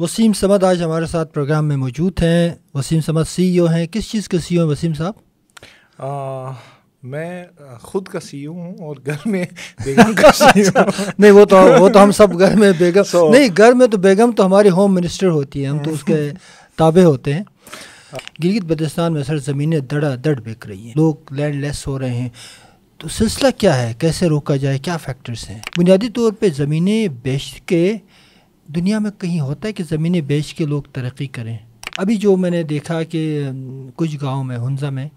वसीम समद आज हमारे साथ प्रोग्राम में मौजूद हैं वसीम समद सीईओ e हैं किस चीज़ के सीईओ e हैं वसीम साहब मैं खुद का सी e हूँ और घर में बेगम का सी अच्छा। नहीं वो तो वो तो हम सब घर में बेगम so, नहीं घर में तो बेगम तो हमारी होम मिनिस्टर होती है हम तो हम्म। उसके ताबे होते हैं गिलगित बदस्तान में सर ज़मीनें दड़ा दड़ बिक रही हैं लोग लैंड लेस हो रहे हैं तो सिलसिला क्या है कैसे रोका जाए क्या फैक्टर्स हैं बुनियादी तौर पर ज़मीनें बेच के दुनिया में कहीं होता है कि ज़मीनें बेच के लोग तरक्की करें अभी जो मैंने देखा कि कुछ गाँव में हंजा में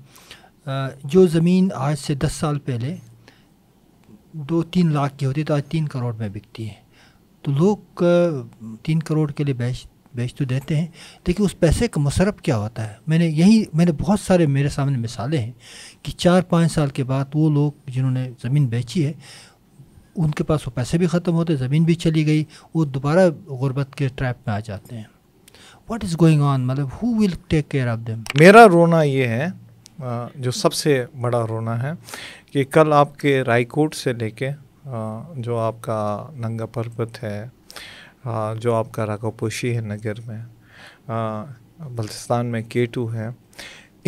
जो ज़मीन आज से दस साल पहले दो तीन लाख की होती तो आज तीन करोड़ में बिकती है तो लोग तीन करोड़ के लिए बेच बेच तो देते हैं लेकिन उस पैसे का मसरफ क्या होता है मैंने यही मैंने बहुत सारे मेरे सामने मिसालें हैं कि चार पाँच साल के बाद वो लोग जिन्होंने ज़मीन बेची है उनके पास वो पैसे भी ख़त्म होते ज़मीन भी चली गई वो दोबारा गुर्बत के ट्रैप में आ जाते हैं वट इज़ गोइंग ऑन मतलब who will take care of them मेरा रोना ये है जो सबसे बड़ा रोना है कि कल आपके रायकोट से लेके जो आपका नंगा पर्वत है जो आपका राघोपोशी है नगर में बल्तिस्तान में के टू है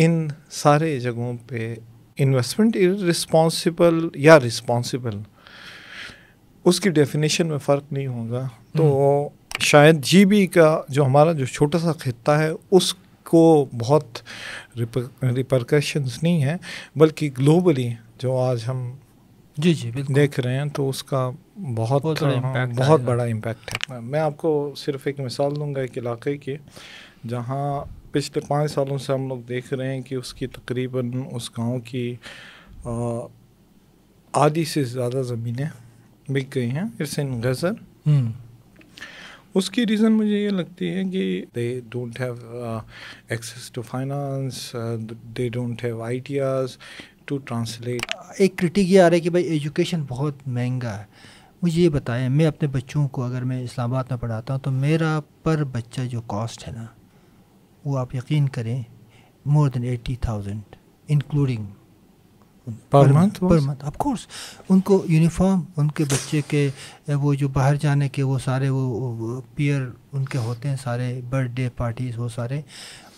इन सारे जगहों पे इन्वेस्टमेंट रिस्पॉन्सिबल या रिस्पॉन्सिबल उसकी डेफिनेशन में फ़र्क नहीं होगा तो हम्म। शायद जीबी का जो हमारा जो छोटा सा खत्ता है उसको बहुत रिपरकशंस नहीं है बल्कि ग्लोबली जो आज हम जी जी देख रहे हैं तो उसका बहुत बहुत, हाँ, बहुत बड़ा इम्पैक्ट है मैं आपको सिर्फ एक मिसाल दूंगा एक इलाके की जहाँ पिछले पाँच सालों से हम लोग देख रहे हैं कि उसकी तकरीबन उस गांव की आधी से ज़्यादा ज़मीनें बिक गई हैं इट्स इन गजर उसकी रीज़न मुझे ये लगती है कि they don't have access to finance they don't have ideas to translate एक क्रिटिक ये आ रहा है कि भाई एजुकेशन बहुत महंगा है मुझे ये बताएं मैं अपने बच्चों को अगर मैं इस्लामाबाद में पढ़ाता हूँ तो मेरा पर बच्चा जो कॉस्ट है ना वो आप यकीन करें more than eighty thousand including per month per month of course उनको यूनिफॉर्म उनके बच्चे के वो जो बाहर जाने के वो सारे वो, पियर उनके होते हैं सारे बर्थडे पार्टीज़ वो सारे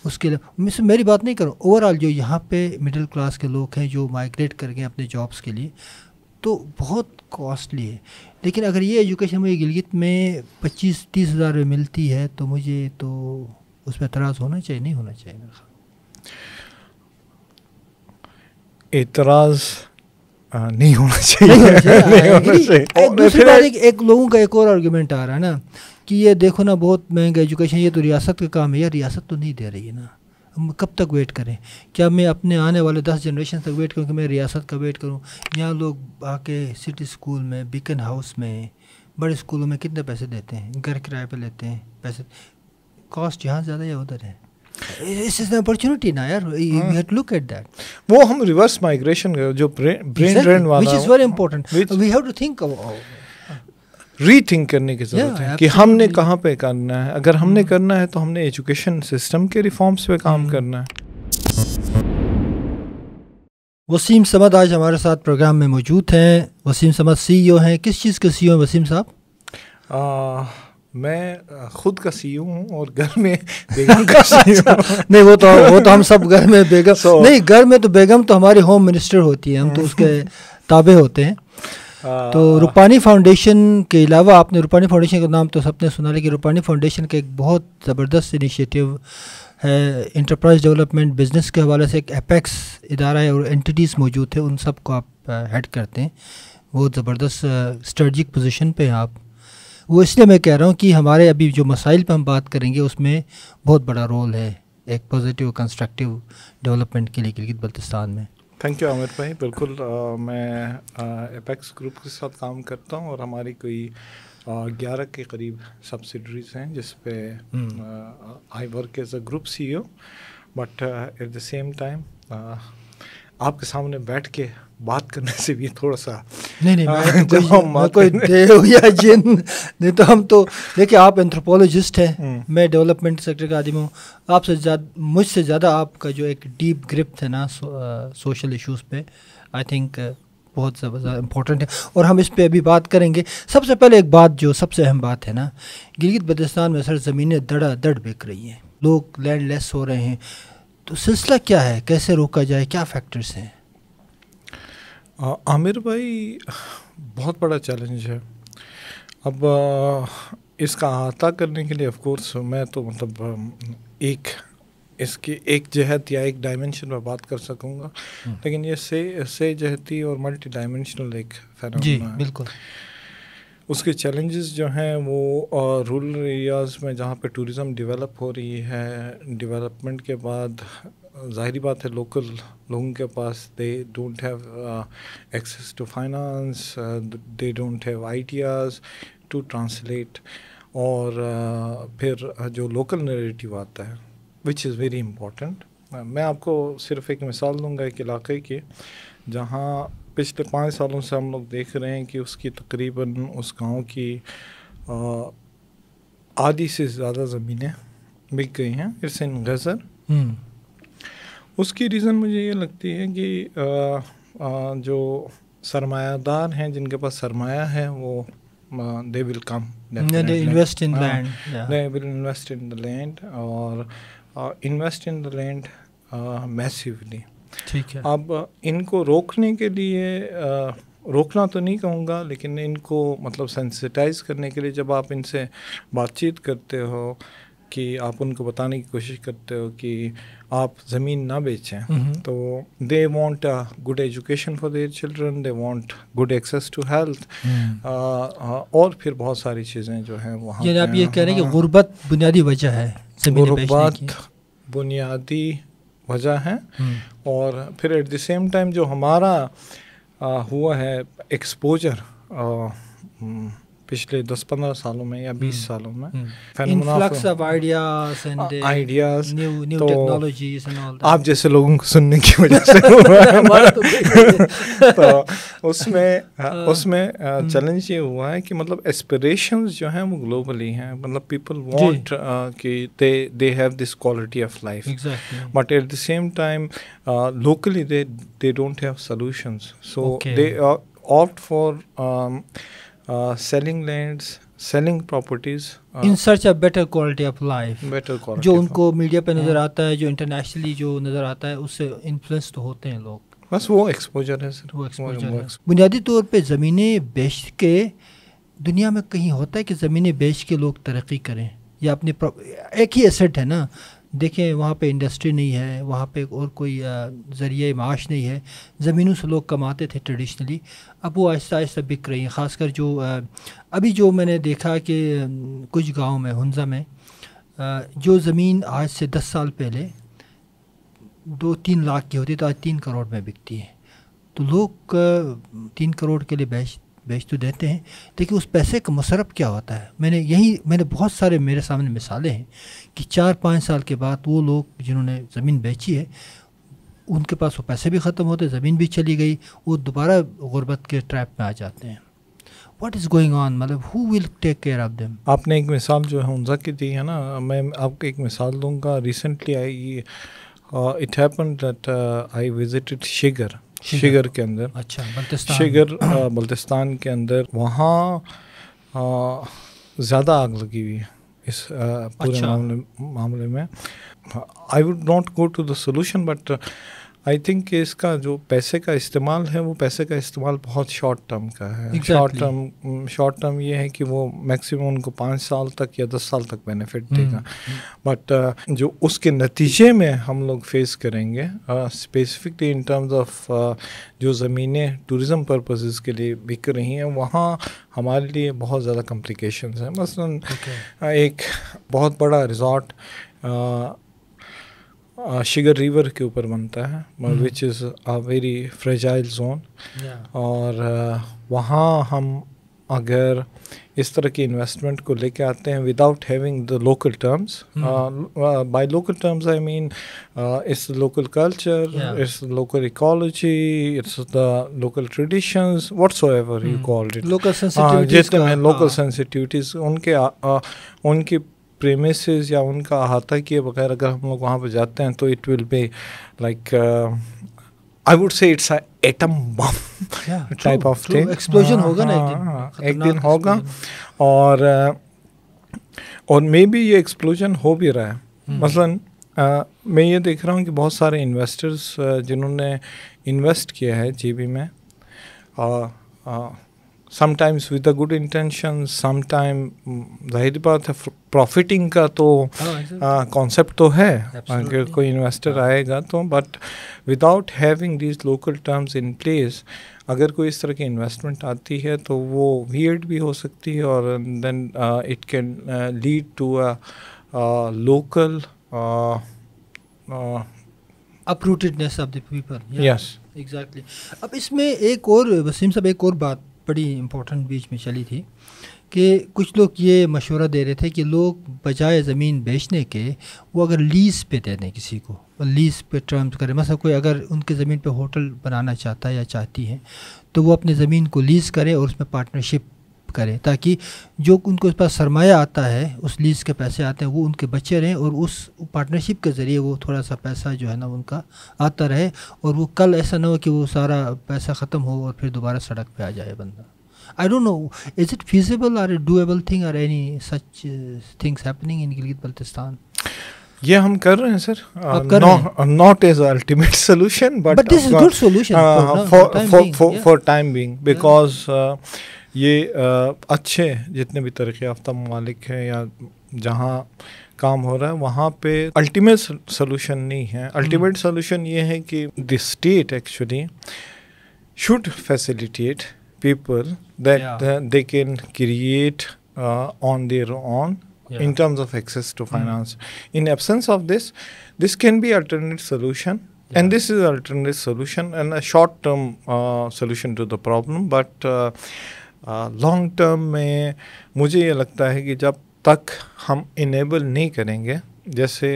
उसके लिए मैं मेरी बात नहीं करूँ ओवरऑल जो यहाँ पे मिडिल क्लास के लोग हैं जो माइग्रेट कर गए अपने जॉब्स के लिए तो बहुत कॉस्टली है लेकिन अगर ये एजुकेशन मुझे गिलगित में पच्चीस तीस हज़ार में मिलती है तो मुझे तो उस पर एतराज़ होना चाहिए नहीं होना चाहिए मेरा एतराज नहीं होना हाँ, चाहिए एक दूसरी एक, लोगों का एक और आर्ग्यूमेंट आ रहा है ना कि ये देखो ना बहुत महंगा एजुकेशन ये तो रियासत का काम है या रियासत तो नहीं दे रही है ना हम कब तक वेट करें क्या मैं अपने आने वाले दस जनरेशन तक वेट करूँ कि मैं रियासत का वेट करूँ यहाँ लोग आके सिटी स्कूल में बिकन हाउस में बड़े स्कूलों में कितने पैसे देते हैं घर किराए पर लेते हैं पैसे कॉस्ट यहाँ ज़्यादा या उधर है Hmm. वो हम रिवर्स माइग्रेशन जो ब्रेन ड्रेन वाला which is very important we have to think rethink करने की ज़रूरत yeah, है कि हमने कहाँ पे करना है अगर हमने hmm. करना है तो हमने एजुकेशन सिस्टम के रिफॉर्म्स पे काम hmm. करना है वसीम समद आज हमारे साथ प्रोग्राम में मौजूद हैं वसीम समद सीईओ e हैं किस चीज़ के सीईओ e हैं वसीम साहब मैं खुद का सी e हूँ और घर में बेगम का सी अच्छा। e नहीं वो तो वो तो हम सब घर में बेगम so, नहीं घर में तो बेगम तो हमारी होम मिनिस्टर होती है हम तो हम्म। उसके ताबे होते हैं आ, तो रूपानी फाउंडेशन के अलावा आपने रूपानी फाउंडेशन का नाम तो सबने सुना लेकिन रूपानी फाउंडेशन का एक बहुत ज़बरदस्त इनिशिएटिव है इंटरप्राइज डेवलपमेंट बिजनेस के हवाले से एक अपेक्स इदारा है और एंटिटीज़ मौजूद है उन सबको आप हेड करते हैं बहुत ज़बरदस्त स्ट्रेटिक पोजीशन पर हैं आप वो इसलिए मैं कह रहा हूँ कि हमारे अभी जो मसाइल पर हम बात करेंगे उसमें बहुत बड़ा रोल है एक पॉजिटिव कंस्ट्रक्टिव डेवलपमेंट के लिए गिलगित बल्तिस्तान में थैंक यू आमिर भाई बिल्कुल आ, मैं एपेक्स ग्रुप के साथ काम करता हूँ और हमारी कोई ग्यारह के करीब सब्सिडरीज हैं जिस पे I work as a group C but at the same time आपके सामने बैठ के बात करने से भी थोड़ा सा नहीं नहीं मैं कोई, मैं कोई देव या जिन नहीं तो हम तो देखिए आप एंथ्रोपोलॉजिस्ट हैं हम्म। मैं डेवलपमेंट सेक्टर का आदमी हूँ आपसे ज़्यादा मुझसे ज़्यादा आपका जो एक डीप ग्रिप है ना सो, सोशल इश्यूज़ पे आई थिंक बहुत ज़्यादा इम्पोर्टेंट है और हम इस पर अभी बात करेंगे सबसे पहले एक बात जो सबसे अहम बात है ना गिलगित बल्तिस्तान में सर ज़मीनें दड़ा दड़ बिक रही हैं लोग लैंड लेस हो रहे हैं तो सिलसिला क्या है कैसे रोका जाए क्या फैक्टर्स हैं आमिर भाई बहुत बड़ा चैलेंज है अब आ, इसका अहाता करने के लिए ऑफ कोर्स मैं तो मतलब एक इसकी एक जहत या एक डायमेंशन में बात कर सकूँगा हम्म। लेकिन ये से से जहती और मल्टी डायमेंशनल एक फैन जी बिल्कुल उसके चैलेंजेस जो हैं वो रूरल एरियाज़ में जहाँ पे टूरिज़म डेवलप हो रही है डेवलपमेंट के बाद ज़ाहरी बात है लोकल लोगों के पास they don't have access to finance they don't have ideas to translate और फिर जो लोकल नरेटिव आता है विच इज़ वेरी इम्पोर्टेंट मैं आपको सिर्फ एक मिसाल दूंगा एक इलाके की जहाँ पिछले पाँच सालों से हम लोग देख रहे हैं कि उसकी तकरीबन उस गांव की आधी से ज़्यादा ज़मीनें बिक गई हैं इस इन गज़र हम्म। उसकी रीज़न मुझे ये लगती है कि आ, आ, जो सरमायादार हैं जिनके पास सरमाया है वो they will come they invest in land they will invest in the land और invest in the land massively ठीक है अब इनको रोकने के लिए रोकना तो नहीं कहूँगा लेकिन इनको मतलब सेंसिटाइज करने के लिए जब आप इनसे बातचीत करते हो कि आप उनको बताने की कोशिश करते हो कि आप ज़मीन ना बेचें हम्म हम्म। तो they want hmm. A good education for their children they want good access to health और फिर बहुत सारी चीज़ें जो हैं वहाँ आप ये कह रहे हैं कि हाँ। गुर्बत बुनियादी वजह है बुनियादी वजह है और फिर एट द सेम टाइम जो हमारा आ, हुआ है एक्सपोजर पिछले दस पंद्रह सालों में या बीस हम्म, सालों में influx of ideas and ideas new new technologies and all आप जैसे लोगों को सुनने की वजह से तो उसमें हाँ, हाँ। उसमें चैलेंज हाँ, हम्म। ये हुआ है कि मतलब एस्पिरेशंस जो हैं वो ग्लोबली हैं मतलब पीपल वांट uh, कि they they have this quality of life but at the same time locally they they don't have solutions so okay. they uh, selling uh, selling selling properties in search of better quality of life better quality जो उनको media पे नज़र आता है जो internationally जो नज़र आता है उससे इन्फ्लुएंस तो होते हैं लोग बस वो एक्सपोजर है सर वो एक्सपोजर बुनियादी तौर पे ज़मीनें बेच के दुनिया में कहीं होता है कि ज़मीनें बेच के लोग तरक्की करें या अपने एक ही एसेट है ना देखें वहाँ पे इंडस्ट्री नहीं है वहाँ पे और कोई ज़रिए माश नहीं है ज़मीनों से लोग कमाते थे ट्रेडिशनली अब वो आहिस्ता आहिस्ता बिक रही हैं ख़ासकर जो अभी जो मैंने देखा कि कुछ गाँव में हंजा में जो ज़मीन आज से दस साल पहले दो तीन लाख की होती तो आज तीन करोड़ में बिकती है तो लोग तीन करोड़ के लिए बेच बेच तो देते हैं लेकिन उस पैसे का मसरफ़ क्या होता है मैंने यही मैंने बहुत सारे मेरे सामने मिसालें हैं कि चार पाँच साल के बाद वो लोग जिन्होंने ज़मीन बेची है उनके पास वो पैसे भी ख़त्म होते ज़मीन भी चली गई वो दोबारा गुर्बत के ट्रैप में आ जाते हैं वट इज़ गोइंग ऑन मतलब who will take care of them आपने एक मिसाल जो है उनजा की दी है ना मैं आपको एक मिसाल दूंगा recently I it happen that I visited Shigar Shigar के अंदर अच्छा बल्तिस्तान शिगर uh, बल्तिस्तान के अंदर वहाँ uh, ज़्यादा आग लगी हुई है इस पूरे अच्छा। मामले मामले में I would not go to the solution but I think इसका जो पैसे का इस्तेमाल है वो पैसे का इस्तेमाल बहुत शॉर्ट टर्म का है शॉर्ट टर्म शॉर्ट टर्म ये है कि वो मैक्सिमम उनको पाँच साल तक या दस साल तक बेनिफिट hmm. देगा बट uh, जो उसके नतीजे में हम लोग फेस करेंगे स्पेसिफिकली इन टर्म्स ऑफ जो ज़मीनें टूरिज़म पर्पसेस के लिए बिक रही हैं वहाँ हमारे लिए बहुत ज़्यादा कम्प्लिकेशन हैं मसलन okay. Uh, एक बहुत बड़ा रिजॉर्ट शिगर रिवर के ऊपर बनता है which is a very fragile zone और वहाँ हम अगर इस तरह की इन्वेस्टमेंट को लेके आते हैं without having the local terms by local terms I mean it's local culture it's local ecology it's the local traditions what's ever you called it local local sensitivities उनके उनकी प्रेमिस या उनका अहाता किए बगैर अगर हम लोग वहाँ पर जाते हैं तो it will be like I would say it's atom bomb type of thing explosion होगा ना एक दिन हाँ, हाँ, एक दिन होगा और uh, और मे बी ये एक्सप्लोजन हो भी रहा है hmm. मसलन uh, मैं ये देख रहा हूँ कि बहुत सारे इन्वेस्टर्स uh, जिन्होंने इन्वेस्ट किया है बी में sometimes with a good intention sometime जाहिर बात है प्रॉफिटिंग का तो कॉन्सेप्ट हाँ, तो है तो अगर कोई इन्वेस्टर हाँ। आएगा तो but without having these local terms in place अगर कोई इस तरह की इन्वेस्टमेंट आती है तो वो वियर्ड भी हो सकती है और then it can lead to a local uprootedness of the people yes exactly अब इसमें एक और वसीम साहब एक और बात बड़ी इम्पोर्टेंट बीच में चली थी कि कुछ लोग ये मशवरा दे रहे थे कि लोग बजाय ज़मीन बेचने के वो अगर लीज़ पे दे दें किसी को लीज़ पे टर्म्स करें मतलब कोई अगर उनके ज़मीन पे होटल बनाना चाहता है या चाहती है तो वो अपनी ज़मीन को लीज़ करें और उसमें पार्टनरशिप करें ताकि जो उनको उस पास सरमाया आता है उस लीज़ के पैसे आते हैं वो उनके बच्चे रहें और उस पार्टनरशिप के ज़रिए वो थोड़ा सा पैसा जो है ना उनका आता रहे और वो कल ऐसा ना हो कि वो सारा पैसा ख़त्म हो और फिर दोबारा सड़क पर आ जाए बंदा I don't know is it feasible or doable thing are any such things happening in Gilgit Baltistan ये हम कर रहे हैं sir not is ultimate solution but this is good solution for time being because ये आ, अच्छे जितने भी तरक्की याफ्ता ममालिक हैं या जहाँ काम हो रहा है वहाँ पे अल्टीमेट सोल्यूशन नहीं है अल्टीमेट हम्म। सोल्यूशन ये है कि the state actually should facilitate people that they can create on their on in terms of access to finance in absence of this this can be alternate solution and this is alternate solution and a short term solution to the problem but long term में मुझे ये लगता है कि जब तक हम enable नहीं करेंगे जैसे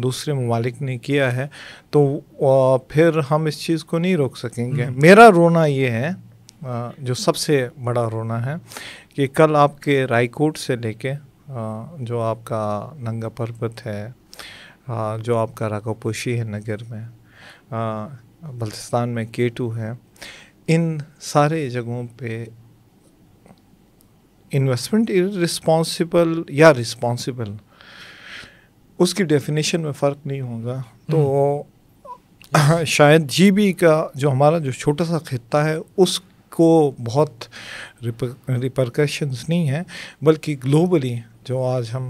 दूसरे ममालिक ने किया है तो फिर हम इस चीज़ को नहीं रोक सकेंगे हम्म। मेरा रोना ये है जो सबसे बड़ा रोना है कि कल आपके रायकोट से लेके जो आपका नंगा पर्वत है जो आपका राघोपोशी है नगर में बल्तिस्तान में केटू है इन सारे जगहों पे इन्वेस्टमेंट रिस्पॉन्सिबल या रिस्पॉन्सिबल उसकी डेफिनेशन में फ़र्क नहीं होगा तो हम्म। शायद जीबी का जो हमारा जो छोटा सा खत्ता है उसको बहुत रिपरकशंस नहीं है बल्कि ग्लोबली जो आज हम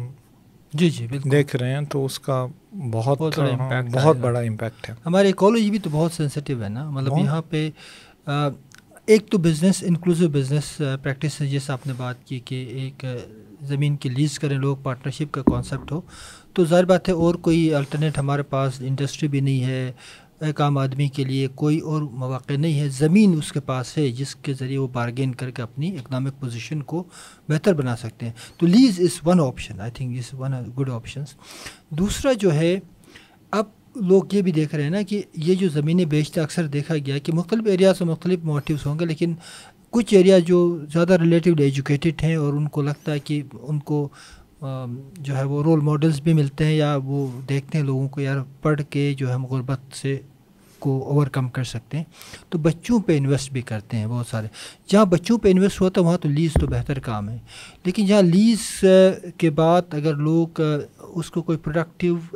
जी जी बिल्कुल देख रहे हैं तो उसका बहुत बहुत बड़ा इम्पैक्ट बहुत बड़ा इम्पैक्ट है हमारे इकोलॉजी भी तो बहुत सेंसिटिव है ना मतलब यहाँ पे आ, एक तो बिज़नेस इंक्लूसिव बिज़नेस प्रैक्टिस है जैसे आपने बात की कि एक uh, ज़मीन की लीज़ करें लोग पार्टनरशिप का कॉन्सेप्ट हो तो ज़ाहिर बात है और कोई अल्टरनेट हमारे पास इंडस्ट्री भी नहीं है एक आम आदमी के लिए कोई और मौाक़े नहीं है ज़मीन उसके पास है जिसके ज़रिए वो बारगेन करके अपनी इकनॉमिक पोजीशन को बेहतर बना सकते हैं तो lease is one option I think is one good option दूसरा जो है अब लोग ये भी देख रहे हैं ना कि ये जो ज़मीनें बेचते अक्सर देखा गया कि मुख्तलिफ एरिया से मुख्तलिफ मोटिव होंगे लेकिन कुछ एरिया जो ज़्यादा रिलेटिवली एजुकेटेड हैं और उनको लगता है कि उनको जो है वो रोल मॉडल्स भी मिलते हैं या वो देखते हैं लोगों को यार पढ़ के जो है गुर्बत से उसको ओवरकम कर सकते हैं तो बच्चों पे इन्वेस्ट भी करते हैं बहुत सारे जहाँ बच्चों पे इन्वेस्ट हुआ है वहाँ तो लीज़ तो बेहतर काम है लेकिन जहाँ लीज़ के बाद अगर लोग उसको कोई प्रोडक्टिव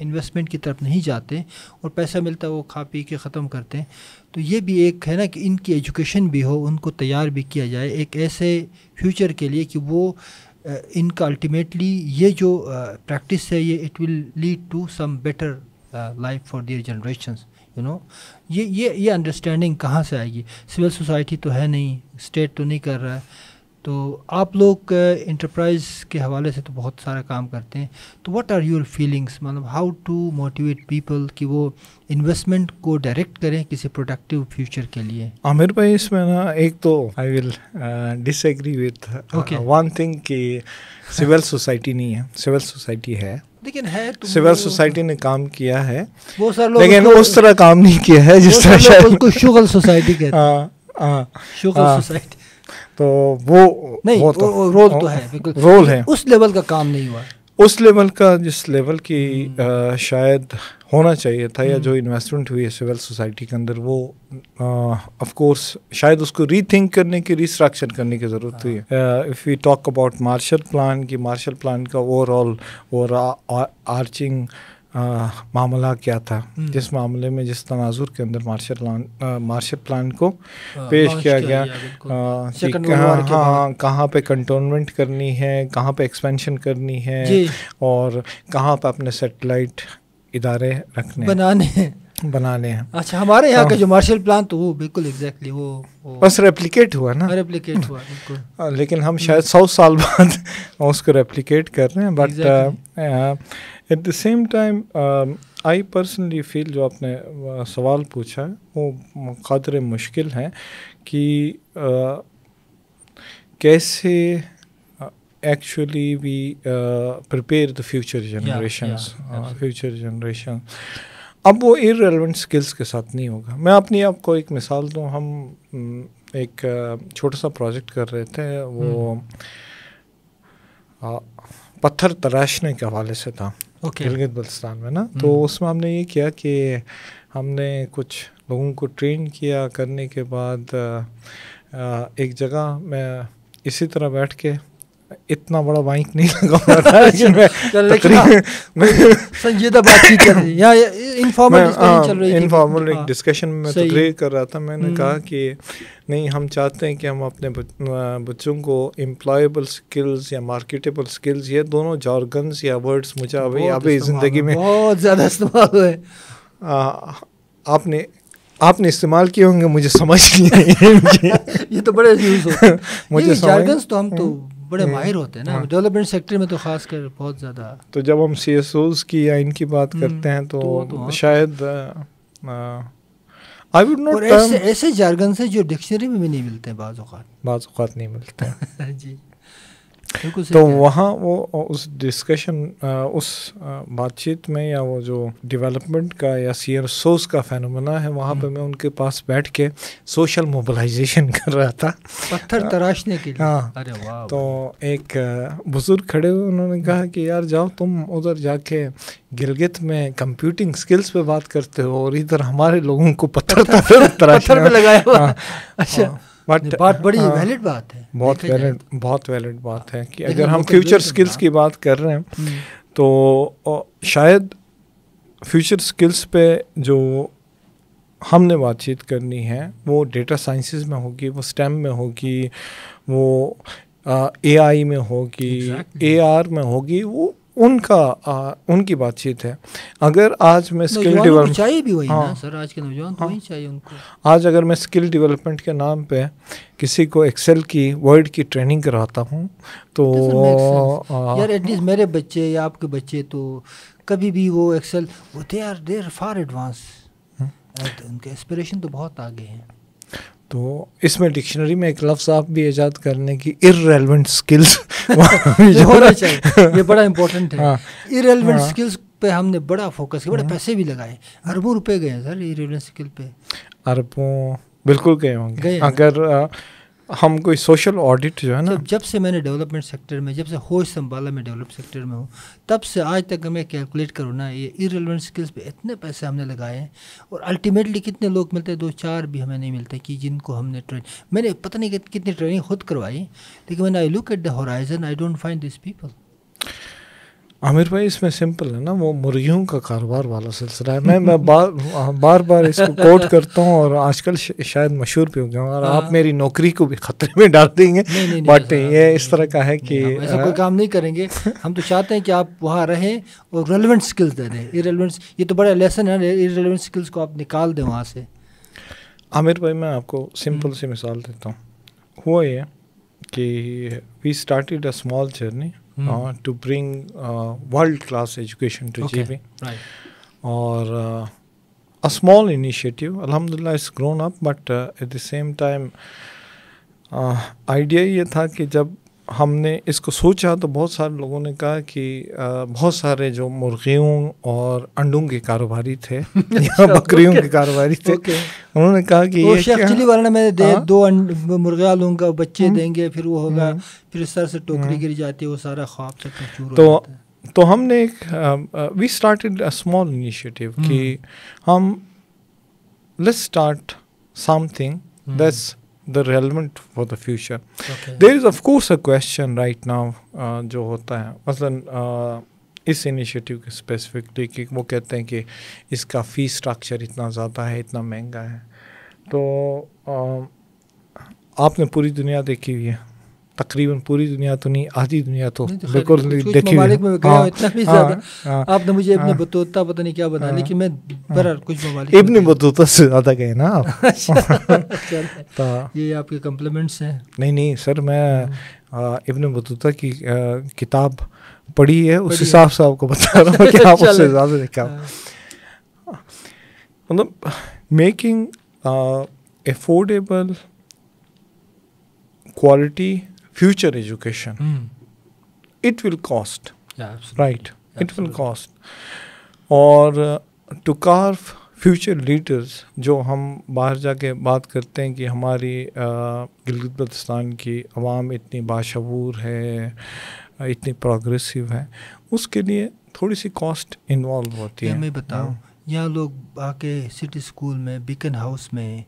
इन्वेस्टमेंट की तरफ नहीं जाते और पैसा मिलता वो खा पी के ख़त्म करते हैं तो ये भी एक है ना कि इनकी एजुकेशन भी हो उनको तैयार भी किया जाए एक ऐसे फ्यूचर के लिए कि वो इनका अल्टीमेटली ये जो प्रैक्टिस है ये it will lead to some better life for their generations you know ये ये ये अंडरस्टैंडिंग कहाँ से आएगी सिविल सोसाइटी तो है नहीं स्टेट तो नहीं कर रहा है तो आप लोग इंटरप्राइज uh, के हवाले से तो बहुत सारा काम करते हैं तो व्हाट आर योर फीलिंग्स मतलब हाउ टू मोटिवेट पीपल कि वो इन्वेस्टमेंट को डायरेक्ट करें किसी प्रोडक्टिव फ्यूचर के लिए आमिर भाई इसमें ना एक तो I will disagree with one thing कि सिविल सोसाइटी नहीं है सिविल सोसाइटी है लेकिन है सिविल सोसाइटी ने काम किया है वो सर लोग लेकिन उस तरह काम नहीं किया है जिस तरह शायद उसको शुगल सोसाइटी कहते हैं हाँ, हाँ, शुगल हाँ। सोसाइटी तो वो नहीं वो तो, रोल तो है बिल्कुल रोल है उस लेवल का काम नहीं हुआ उस लेवल का जिस लेवल की आ, हम्म। शायद होना चाहिए था या हम्म। जो इन्वेस्टमेंट हुई है सिविल सोसाइटी के अंदर वो ऑफ कोर्स शायद उसको रीथिंक करने की रिस्ट्रक्चर करने की ज़रूरत हुई है if we talk about Marshall plan की मार्शल प्लान का ओवरऑल और आर्चिंग आ, मामला क्या था हम्म। जिस मामले में जिस तनाजुर के अंदर मार्शल प्लान मार्शल प्लान को आ, हाँ, पेश किया गया कहाँ हाँ कहाँ पे कंटोनमेंट करनी है कहाँ पे एक्सपेंशन करनी है और कहाँ पे अपने सेटेलाइट इदारे रखने बनाने बनाने हैं अच्छा हमारे यहाँ का तो जो मार्शल प्लान तो वो बिल्कुल एग्जैक्टली वो, वो बस रेप्लिकेट हुआ ना रेप्लिकेट हुआ बिल्कुल लेकिन हम हम्म। शायद सौ साल बाद उसको रेप्लिकेट कर रहे हैं but at the same time I personally feel जो आपने uh, सवाल पूछा है वो कदर मुश्किल है कि uh, कैसे actually we prepare the future generation future generation अब वो इरेलीवेंट स्किल्स के साथ नहीं होगा मैं अपनी आपको एक मिसाल दूँ हम mm, एक uh, छोटा सा प्रोजेक्ट कर रहे थे वो आ, हम्म। uh, पत्थर तराशने के हवाले से था गिलगित बल्तिस्तान में ना हम्म। तो उसमें हमने ये किया कि हमने कुछ लोगों को ट्रेन किया करने के बाद एक जगह मैं इसी तरह बैठ के इतना बड़ा माइक नहीं लगा हुआ था लेकिन मैं हाँ, संजीदा तो बातचीत कर रही या इनफॉर्मल हाँ, चल रही इनफॉर्मल एक डिस्कशन में तकरीर तो कर रहा था मैंने हम्म। कहा कि नहीं हम चाहते हैं कि हम अपने बच्चों को एम्प्लॉयबल स्किल्स या मार्केटेबल स्किल्स ये दोनों जॉर्गन्स या वर्ड्स मुझे अभी अभी ज़िंदगी में बहुत ज़्यादा इस्तेमाल हुए आपने आपने इस्तेमाल किए होंगे मुझे समझ नहीं ये तो बड़े मुझे तो हम तो हम्म। बड़े माहिर होते हैं ना हाँ। डेवलपमेंट सेक्टर में तो खास कर बहुत ज़्यादा तो जब हम सी एस ओज की या इनकी बात हम्म, करते हैं तो, तो, तो शायद आई वुड नॉट ऐसे ऐसे से जो डिक्शनरी में भी नहीं मिलते हैं बाज़ात नहीं मिलते हैं जी तो वहाँ वो उस डिस्कशन उस बातचीत में या वो जो डेवलपमेंट का या सी सोर्स का फैनमना है वहाँ हम्म। पे मैं उनके पास बैठ के सोशल मोबिलाइजेशन कर रहा था पत्थर तराशने के लिए हाँ तो एक बुज़ुर्ग खड़े हुए उन्होंने कहा कि यार जाओ तुम उधर जाके गिलगित में कंप्यूटिंग स्किल्स पे बात करते हो और इधर हमारे लोगों को पत्थर पत्थर, लगाया हुआ हाँ। अच्छा हाँ। बट बात बड़ी वैलिड हाँ, बात है बहुत वैलिड बहुत वैलिड बात है कि अगर हम फ्यूचर स्किल्स की हाँ। बात कर रहे हैं हम्म। तो शायद फ्यूचर स्किल्स पे जो हमने बातचीत करनी है वो डेटा साइंसिस में होगी वो स्टेम में होगी वो ए आई में होगी ए आर में होगी वो उनका आ, उनकी बातचीत है अगर आज मैं स्किल डेवलपमेंट चाहिए भी वही हाँ, ना सर आज के नौजवान हाँ, वही चाहिए उनको आज अगर मैं स्किल डेवलपमेंट के नाम पे किसी को एक्सेल की वर्ड की ट्रेनिंग कराता हूँ तो, तो आ, यार एटलीस्ट मेरे बच्चे या आपके बच्चे तो कभी भी वो एक्सेल वो they are there far advance उनके एस्पिरेशन तो बहुत आगे हैं तो इसमें डिक्शनरी में एक लफ्ज़ आप भी ईजाद करने की इरेलीवेंट स्किल्स होना चाहिए ये बड़ा इंपॉर्टेंट है हाँ, इरेलीवेंट स्किल्स हाँ। पे हमने बड़ा फोकस किया बड़े हाँ। पैसे भी लगाए अरबों रुपए गए सर इरेलीवेंट स्किल पे अरबों बिल्कुल गए होंगे अगर हम कोई सोशल ऑडिट जो है ना जब से मैंने डेवलपमेंट सेक्टर में जब से होश संभाला मैं डेवलप सेक्टर में हूँ तब से आज तक मैं कैलकुलेट करूँ ना ये इरेलीवेंट स्किल्स पे इतने पैसे हमने लगाए हैं और अल्टीमेटली कितने लोग मिलते हैं दो चार भी हमें नहीं मिलते कि जिनको हमने ट्रेन मैंने पता नहीं कितनी ट्रेनिंग खुद करवाई लेकिन मैंने I look at the horizon I don't find this people Amir भाई इसमें सिंपल है ना वो मुर्गियों का कारोबार वाला सिलसिला है मैं मैं बार हाँ, बार बार इसको कोट करता हूँ और आजकल शायद मशहूर भी हो गया और आप हाँ। मेरी नौकरी को भी खतरे में डाल देंगे बट ये इस तरह का है कि ऐसा हाँ। कोई काम नहीं करेंगे हम तो चाहते हैं कि आप वहाँ रहें और रेलिवेंट स्किल्स दे दें हैं ये तो बड़ा लेसन है इरेलिवेंट स्किल्स को आप निकाल दें वहाँ से आमिर भाई मैं आपको सिंपल हम्म। सी मिसाल देता हूँ हुआ ये कि we started a small journey hmm. uh, to bring uh, world class education to okay. JB. Right. Or uh, a small initiative. Alhamdulillah, it's grown up, but uh, at the same time, uh, idea ye tha ki jab हमने इसको सोचा तो बहुत सारे लोगों ने कहा कि बहुत सारे जो मुर्गियों और अंडों के कारोबारी थे अच्छा, या बकरियों के कारोबारी थे उन्होंने कहा कि वो शेख चिली वाला में दे आ? हाँ? दो मुर्गा लूंगा बच्चे हम्म। देंगे फिर वो होगा हम्म। फिर इस तरह से टोकरी हम्म। गिर जाती है वो सारा ख्वाब से तो तो हमने एक we started a small initiative कि हम let's start something that's the relevant for the future. Okay. There is of course a question right now uh, जो होता है मसलन मतलब, uh, इस इनिशिएटिव के स्पेसिफिकली कि वो कहते हैं कि इसका फ़ी स्ट्रक्चर इतना ज़्यादा है इतना महंगा है तो आ, uh, आपने पूरी दुनिया देखी हुई है तकरीबन पूरी दुनिया तो नहीं आधी दुनिया तो, तो बिल्कुल देखी में हाँ, हाँ, हाँ, आपने मुझे इब्न बतूता पता नहीं क्या बता लेकिन मैं बहरहाल कुछ ममालिक इब्ने बतौता से ज्यादा गए ना आप अच्छा, तो ये आपके कम्प्लीमेंट्स हैं नहीं नहीं सर मैं इब्न बतूता की किताब पढ़ी है उस हिसाब से आपको बता रहा हूँ कि आप अच्छा, उससे ज़्यादा देखा मतलब making affordable quality future education it will will cost. Yeah, absolutely. Right. और टू कार्व फ्यूचर लीडर्स जो हम बाहर जाके बात करते हैं कि हमारी uh, गिलगित बल्तिस्तान की आवाम इतनी बाशबूर है uh, इतनी प्रोग्रेसिव है उसके लिए थोड़ी सी कॉस्ट इन्वॉल्व होती है मैं बताऊँ हाँ। यहाँ लोग आके सिटी स्कूल में बिकन हाउस में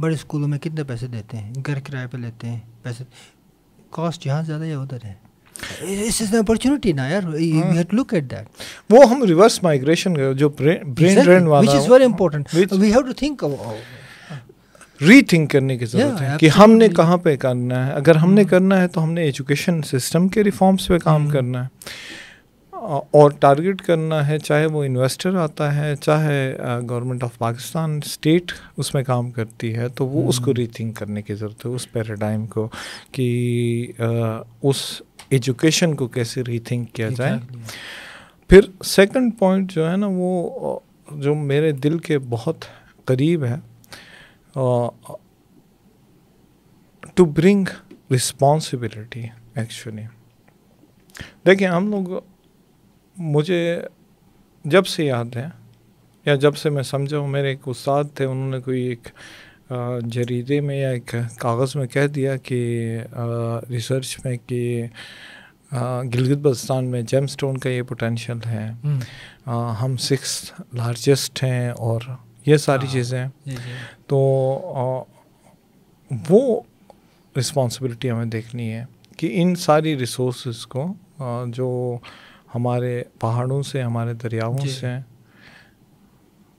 बड़े स्कूलों में कितने पैसे देते हैं घर किराए पर लेते हैं पैसे कॉस्ट यहाँ ज़्यादा या उधर है इस इज अपॉर्चुनिटी ना यार you have to look at that वो हम रिवर्स माइग्रेशन जो ब्रेन ड्रेन वाला which is very important we have to think rethink करने की ज़रूरत yeah, है कि हमने कहाँ पे करना है अगर हमने hmm। करना है तो हमने एजुकेशन सिस्टम के रिफॉर्म्स पे काम hmm। करना है और टारगेट करना है चाहे वो इन्वेस्टर आता है चाहे गवर्नमेंट ऑफ पाकिस्तान स्टेट उसमें काम करती है तो वो उसको रीथिंक हम्म। करने की ज़रूरत है उस पैराडाइम को कि उस एजुकेशन को कैसे रीथिंक किया जाए फिर सेकंड पॉइंट जो है ना वो जो मेरे दिल के बहुत करीब है टू ब्रिंग रिस्पॉन्सिबिलिटी एक्चुअली देखिए हम लोग मुझे जब से याद है या जब से मैं समझा हूँ मेरे एक उस्ताद थे उन्होंने कोई एक जरीदे में या एक कागज़ में कह दिया कि रिसर्च में कि गिलगित बल्स्तान में जेम स्टोन का ये पोटेंशल है आ, हम्म। हम सिक्स लार्जेस्ट हैं और ये सारी हाँ, चीज़ें तो आ, वो रिस्पॉन्सिबिलिटी हमें देखनी है कि इन सारी रिसोर्स को आ, जो हमारे पहाड़ों से हमारे दरियाओं से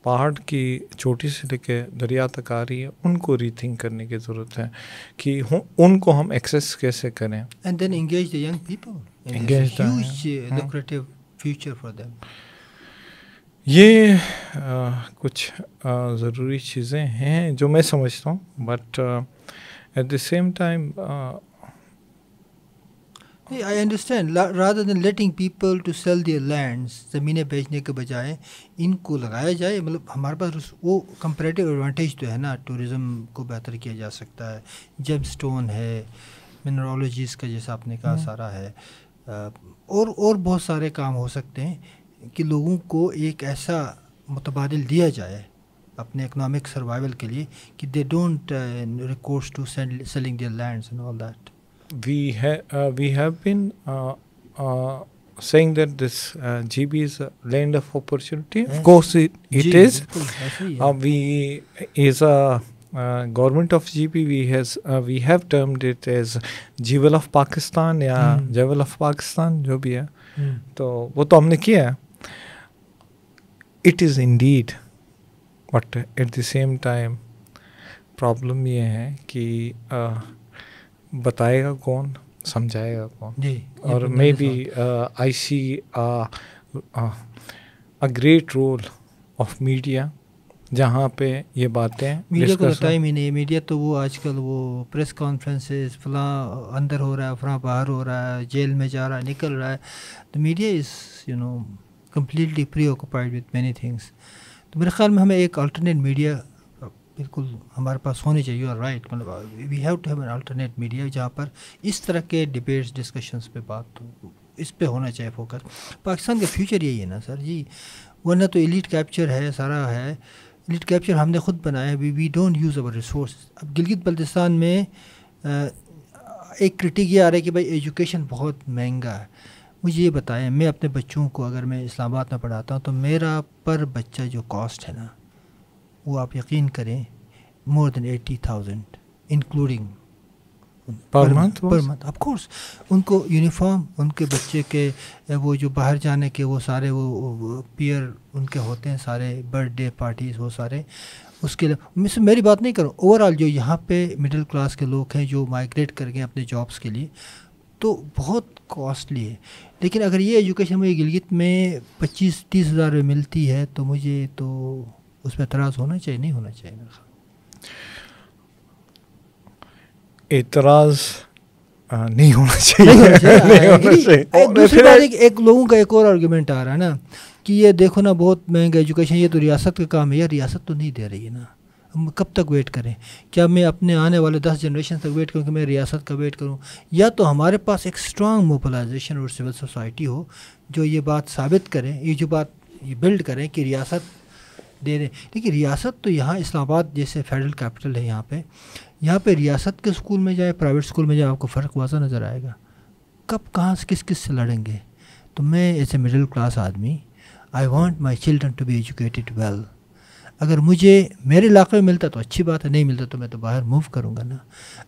पहाड़ की चोटी से लेकर दरिया तक आ रही है उनको रीथिंक करने की ज़रूरत है कि उनको हम एक्सेस कैसे करें and then engage the young people engage the future for them ये आ, uh, कुछ uh, ज़रूरी चीज़ें हैं जो मैं समझता हूँ but at the same time I I understand. La rather than letting people to sell their lands, ज़मीनें बेचने के बजाय इनको लगाया जाए मतलब हमारे पास वो कंपेरेटिव एडवांटेज तो है ना टूरिज़म को बेहतर किया जा सकता है जब स्टोन है मिनरोलॉजीज़ का जैसा आपने कहा सारा है और और बहुत सारे काम हो सकते हैं कि लोगों को एक ऐसा मुतबाद दिया जाए अपने इकनॉमिक सर्वाइवल के लिए कि they don't recourse to selling their land all that we ha uh, we have been uh, uh, saying that this uh, GB is a land of opportunity. Yes. Of course, it, it G is. Actually, yeah. we is a uh, government of GB. We has uh, we have termed it as jewel of Pakistan या mm. jewel of Pakistan, jo bhi hai. So, what we have है it is indeed but at the same time problem ये है कि बताएगा कौन समझाएगा कौन जी और maybe I see a great role of media जहाँ पे ये बातें मीडिया को टाइम तो ही नहीं मीडिया तो वो आजकल वो प्रेस कॉन्फ्रेंसेस फला अंदर हो रहा है फला बाहर हो रहा है जेल में जा रहा है निकल रहा है तो media is you know completely preoccupied with many things तो मेरे ख्याल में हमें एक अल्टरनेट मीडिया बिल्कुल हमारे पास होने चाहिए और राइट मतलब we have to have an alternate media जहाँ पर इस तरह के डिबेट्स डिस्कशंस पे बात इस पे होना चाहिए फोकस पाकिस्तान का फ्यूचर यही है ना सर जी वरना तो एलिट कैप्चर है सारा है एलिट कैप्चर हमने खुद बनाया है we we don't use our resource अब गिलगित बल्तिस्तान में आ, uh, एक क्रिटिक ये आ रहा है कि भाई एजुकेशन बहुत महंगा है मुझे ये बताएं मैं अपने बच्चों को अगर मैं इस्लामाबाद में पढ़ाता हूँ तो मेरा पर बच्चा जो कॉस्ट है ना वो आप यकीन करें more than eighty thousand including per month per month of course उनको यूनिफॉर्म उनके बच्चे के वो जो बाहर जाने के वो सारे वो, पियर उनके होते हैं सारे बर्थडे पार्टीज़ वो सारे उसके लिए मिस मेरी बात नहीं करूँ ओवरऑल जो यहाँ पे मिडिल क्लास के लोग हैं जो माइग्रेट कर गए अपने जॉब्स के लिए तो बहुत कॉस्टली है लेकिन अगर ये एजुकेशन मुझे गिलगित में पच्चीस तीस हज़ार मिलती है तो मुझे तो उस पर एतराज़ होना चाहिए नहीं होना चाहिए मेरे ख्याल एतराज़ नहीं होना चाहिए नहीं होना चाहिए, एक एक, लोगों का एक और आर्गूमेंट आ रहा है ना कि ये देखो ना बहुत महंगा एजुकेशन ये तो रियासत का काम है यार रियासत तो नहीं दे रही है ना हम कब तक वेट करें क्या मैं अपने आने वाले दस जनरेशन तक वेट करूँ कि मैं रियासत का वेट करूँ या तो हमारे पास एक स्ट्रांग मोबलाइजेशन और सिविल सोसाइटी हो जो ये बात साबित करें ये जो बात ये बिल्ड करें कि रियासत दे रहे हैं देखिए रियासत तो यहाँ इस्लामाबाद जैसे फेडरल कैपिटल है यहाँ पे यहाँ पे रियासत के स्कूल में जाए प्राइवेट स्कूल में जाए आपको फ़र्क वाजा नज़र आएगा कब कहाँ से किस किस से लड़ेंगे तो मैं एज ए मिडिल क्लास आदमी I want my children to be educated well अगर मुझे मेरे इलाके में मिलता तो अच्छी बात है नहीं मिलता तो मैं तो बाहर मूव करूँगा ना